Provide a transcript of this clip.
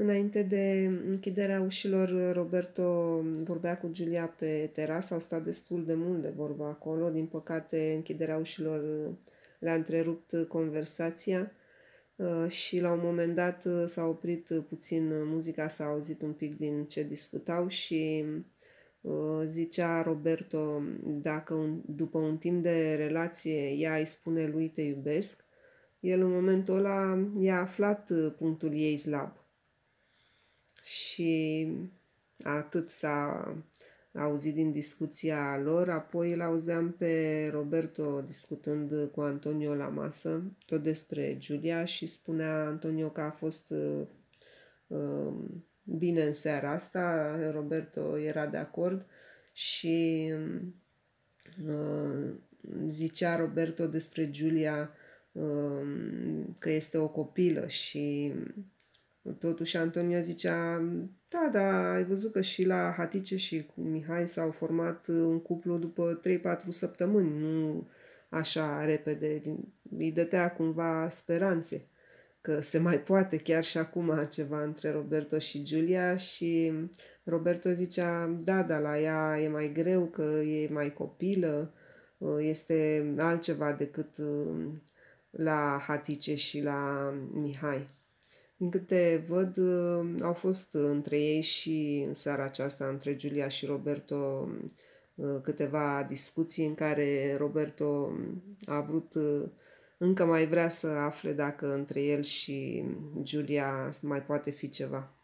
Înainte de închiderea ușilor, Roberto vorbea cu Giulia pe terasă, au stat destul de mult de vorba acolo. Din păcate, închiderea ușilor le-a întrerupt conversația uh, și la un moment dat uh, s-a oprit puțin muzica, s-a auzit un pic din ce discutau și uh, zicea Roberto, dacă după un timp de relație ea îi spune lui te iubesc, el în momentul ăla i-a aflat punctul ei slab și atât s-a auzit din discuția lor, apoi îl auzeam pe Roberto discutând cu Antonio la masă, tot despre Giulia și spunea Antonio că a fost uh, um, bine în seara asta, Roberto era de acord și uh, zicea Roberto despre Giulia uh, că este o copilă și Totuși Antonia zicea, da, da, ai văzut că și la Hatice și cu Mihai s-au format uh, un cuplu după 3-4 săptămâni, nu așa repede, îi dătea cumva speranțe că se mai poate chiar și acum ceva între Roberto și Giulia și Roberto zicea, da, da, la ea e mai greu, că e mai copilă, uh, este altceva decât uh, la Hatice și la Mihai. Din câte văd, ă, au fost ă, între ei și în seara aceasta, între Giulia și Roberto, ă, câteva discuții în care Roberto a vrut, încă mai vrea să afle dacă între el și Giulia mai poate fi ceva.